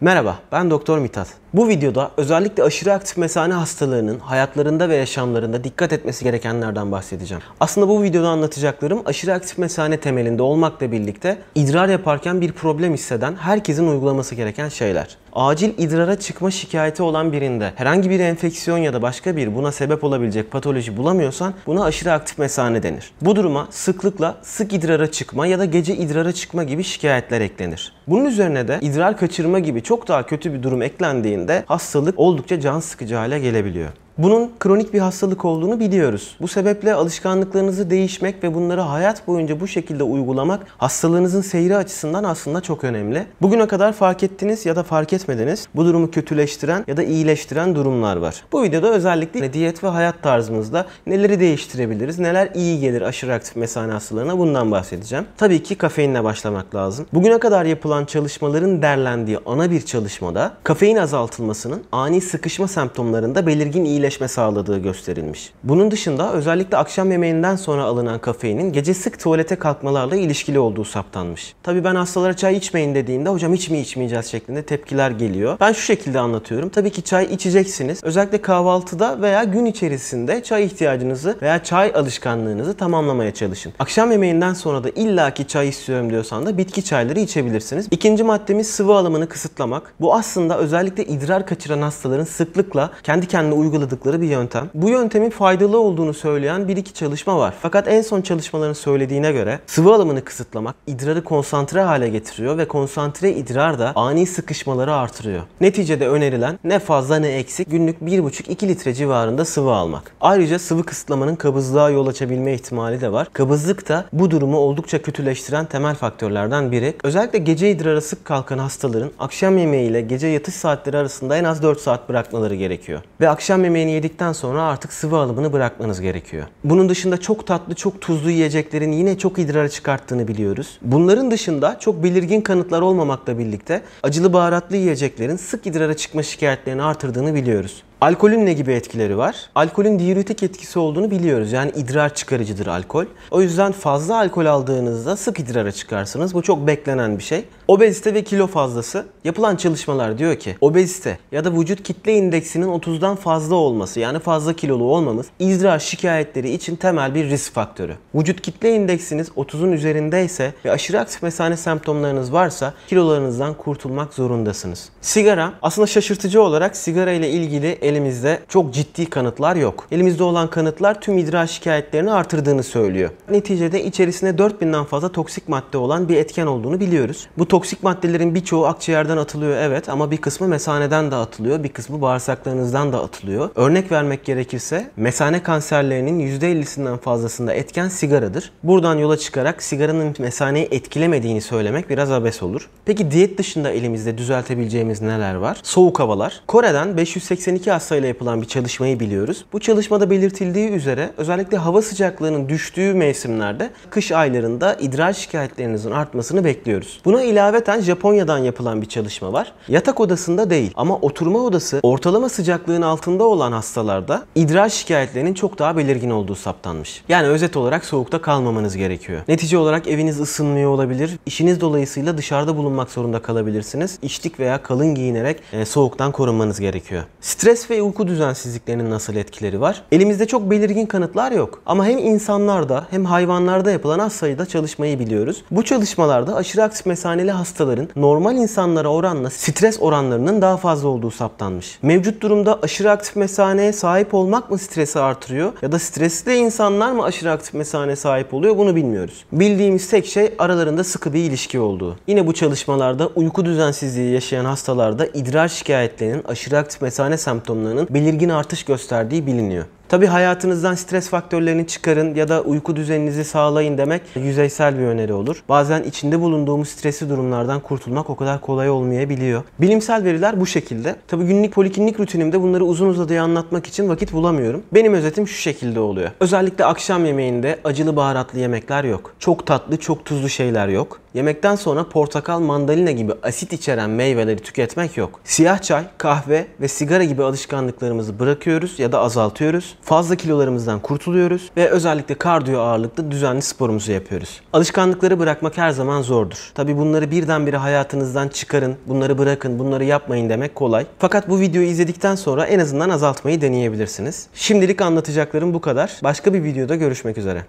Merhaba, ben Doktor Mithat. Bu videoda özellikle aşırı aktif mesane hastalarının hayatlarında ve yaşamlarında dikkat etmesi gerekenlerden bahsedeceğim. Aslında bu videoda anlatacaklarım aşırı aktif mesane temelinde olmakla birlikte idrar yaparken bir problem hisseden herkesin uygulaması gereken şeyler. Acil idrara çıkma şikayeti olan birinde herhangi bir enfeksiyon ya da başka bir buna sebep olabilecek patoloji bulamıyorsan buna aşırı aktif mesane denir. Bu duruma sıklıkla sık idrara çıkma ya da gece idrara çıkma gibi şikayetler eklenir. Bunun üzerine de idrar kaçırma gibi çok daha kötü bir durum eklendiğinde de hastalık oldukça can sıkıcı hale gelebiliyor. Bunun kronik bir hastalık olduğunu biliyoruz. Bu sebeple alışkanlıklarınızı değişmek ve bunları hayat boyunca bu şekilde uygulamak hastalığınızın seyri açısından aslında çok önemli. Bugüne kadar fark ettiniz ya da fark etmediniz bu durumu kötüleştiren ya da iyileştiren durumlar var. Bu videoda özellikle diyet ve hayat tarzımızda neleri değiştirebiliriz, neler iyi gelir aşırı aktif mesane hastalarına bundan bahsedeceğim. Tabii ki kafeinle başlamak lazım. Bugüne kadar yapılan çalışmaların derlendiği ana bir çalışmada kafein azaltılmasının ani sıkışma semptomlarında belirgin iyileştirilmesi iyileşme sağladığı gösterilmiş. Bunun dışında özellikle akşam yemeğinden sonra alınan kafeinin gece sık tuvalete kalkmalarla ilişkili olduğu saptanmış. Tabii ben hastalara çay içmeyin dediğimde hocam hiç mi içmeyeceğiz şeklinde tepkiler geliyor. Ben şu şekilde anlatıyorum. Tabii ki çay içeceksiniz. Özellikle kahvaltıda veya gün içerisinde çay ihtiyacınızı veya çay alışkanlığınızı tamamlamaya çalışın. Akşam yemeğinden sonra da illaki çay istiyorum diyorsan da bitki çayları içebilirsiniz. İkinci maddemiz sıvı alımını kısıtlamak. Bu aslında özellikle idrar kaçıran hastaların sıklıkla kendi kendine uyguladığı kullandıkları bir yöntem. Bu yöntemin faydalı olduğunu söyleyen bir iki çalışma var. Fakat en son çalışmaların söylediğine göre sıvı alımını kısıtlamak idrarı konsantre hale getiriyor ve konsantre idrar da ani sıkışmaları artırıyor. Neticede önerilen ne fazla ne eksik günlük 1,5-2 litre civarında sıvı almak. Ayrıca sıvı kısıtlamanın kabızlığa yol açabilme ihtimali de var. Kabızlık da bu durumu oldukça kötüleştiren temel faktörlerden biri. Özellikle gece idrara sık kalkan hastaların akşam yemeği ile gece yatış saatleri arasında en az 4 saat bırakmaları gerekiyor. Ve akşam yemeğini yemeğini yedikten sonra artık sıvı alımını bırakmanız gerekiyor. Bunun dışında çok tatlı, çok tuzlu yiyeceklerin yine çok idrara çıkarttığını biliyoruz. Bunların dışında çok belirgin kanıtlar olmamakla birlikte acılı baharatlı yiyeceklerin sık idrara çıkma şikayetlerini artırdığını biliyoruz. Alkolün ne gibi etkileri var? Alkolün diüretik etkisi olduğunu biliyoruz. Yani idrar çıkarıcıdır alkol. O yüzden fazla alkol aldığınızda sık idrara çıkarsınız. Bu çok beklenen bir şey. Obezite ve kilo fazlası. Yapılan çalışmalar diyor ki obezite ya da vücut kitle indeksinin 30'dan fazla olması yani fazla kilolu olmamız idrar şikayetleri için temel bir risk faktörü. Vücut kitle indeksiniz 30'un üzerindeyse ve aşırı aktif mesane semptomlarınız varsa kilolarınızdan kurtulmak zorundasınız. Sigara aslında şaşırtıcı olarak sigara ile ilgili elimizde çok ciddi kanıtlar yok. Elimizde olan kanıtlar tüm idrar şikayetlerini artırdığını söylüyor. Neticede içerisinde 4000'den fazla toksik madde olan bir etken olduğunu biliyoruz. Bu toksik maddelerin birçoğu akciğerden atılıyor evet ama bir kısmı mesaneden de atılıyor, bir kısmı bağırsaklarınızdan da atılıyor. Örnek vermek gerekirse mesane kanserlerinin %50'sinden fazlasında etken sigaradır. Buradan yola çıkarak sigaranın mesaneyi etkilemediğini söylemek biraz abes olur. Peki diyet dışında elimizde düzeltebileceğimiz neler var? Soğuk havalar. Kore'den 582 hastayla yapılan bir çalışmayı biliyoruz. Bu çalışmada belirtildiği üzere özellikle hava sıcaklığının düştüğü mevsimlerde kış aylarında idrar şikayetlerinizin artmasını bekliyoruz. Buna ilave ilaveten Japonya'dan yapılan bir çalışma var. Yatak odasında değil ama oturma odası ortalama sıcaklığın altında olan hastalarda idrar şikayetlerinin çok daha belirgin olduğu saptanmış. Yani özet olarak soğukta kalmamanız gerekiyor. Netice olarak eviniz ısınmıyor olabilir. İşiniz dolayısıyla dışarıda bulunmak zorunda kalabilirsiniz. İçlik veya kalın giyinerek e, soğuktan korunmanız gerekiyor. Stres ve uyku düzensizliklerinin nasıl etkileri var? Elimizde çok belirgin kanıtlar yok. Ama hem insanlarda hem hayvanlarda yapılan az sayıda çalışmayı biliyoruz. Bu çalışmalarda aşırı aktif mesaneli hastaların normal insanlara oranla stres oranlarının daha fazla olduğu saptanmış. Mevcut durumda aşırı aktif mesaneye sahip olmak mı stresi artırıyor ya da stresli insanlar mı aşırı aktif mesane sahip oluyor bunu bilmiyoruz. Bildiğimiz tek şey aralarında sıkı bir ilişki olduğu. Yine bu çalışmalarda uyku düzensizliği yaşayan hastalarda idrar şikayetlerinin aşırı aktif mesane semptomlarının belirgin artış gösterdiği biliniyor. Tabii hayatınızdan stres faktörlerini çıkarın ya da uyku düzeninizi sağlayın demek yüzeysel bir öneri olur. Bazen içinde bulunduğumuz stresi durumlardan kurtulmak o kadar kolay olmayabiliyor. Bilimsel veriler bu şekilde. Tabii günlük poliklinik rutinimde bunları uzun uzadıya anlatmak için vakit bulamıyorum. Benim özetim şu şekilde oluyor. Özellikle akşam yemeğinde acılı baharatlı yemekler yok. Çok tatlı, çok tuzlu şeyler yok. Yemekten sonra portakal, mandalina gibi asit içeren meyveleri tüketmek yok. Siyah çay, kahve ve sigara gibi alışkanlıklarımızı bırakıyoruz ya da azaltıyoruz. Fazla kilolarımızdan kurtuluyoruz ve özellikle kardiyo ağırlıklı düzenli sporumuzu yapıyoruz. Alışkanlıkları bırakmak her zaman zordur. Tabi bunları birdenbire hayatınızdan çıkarın, bunları bırakın, bunları yapmayın demek kolay. Fakat bu videoyu izledikten sonra en azından azaltmayı deneyebilirsiniz. Şimdilik anlatacaklarım bu kadar. Başka bir videoda görüşmek üzere.